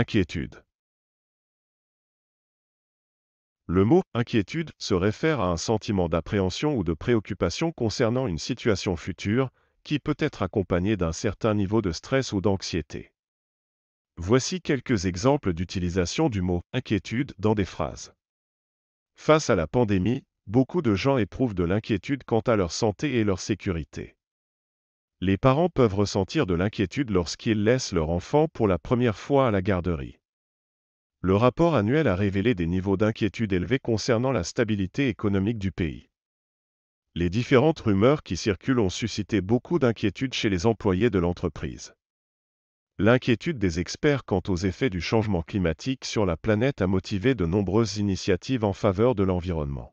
Inquiétude. Le mot inquiétude se réfère à un sentiment d'appréhension ou de préoccupation concernant une situation future, qui peut être accompagnée d'un certain niveau de stress ou d'anxiété. Voici quelques exemples d'utilisation du mot inquiétude dans des phrases. Face à la pandémie, beaucoup de gens éprouvent de l'inquiétude quant à leur santé et leur sécurité. Les parents peuvent ressentir de l'inquiétude lorsqu'ils laissent leur enfant pour la première fois à la garderie. Le rapport annuel a révélé des niveaux d'inquiétude élevés concernant la stabilité économique du pays. Les différentes rumeurs qui circulent ont suscité beaucoup d'inquiétude chez les employés de l'entreprise. L'inquiétude des experts quant aux effets du changement climatique sur la planète a motivé de nombreuses initiatives en faveur de l'environnement.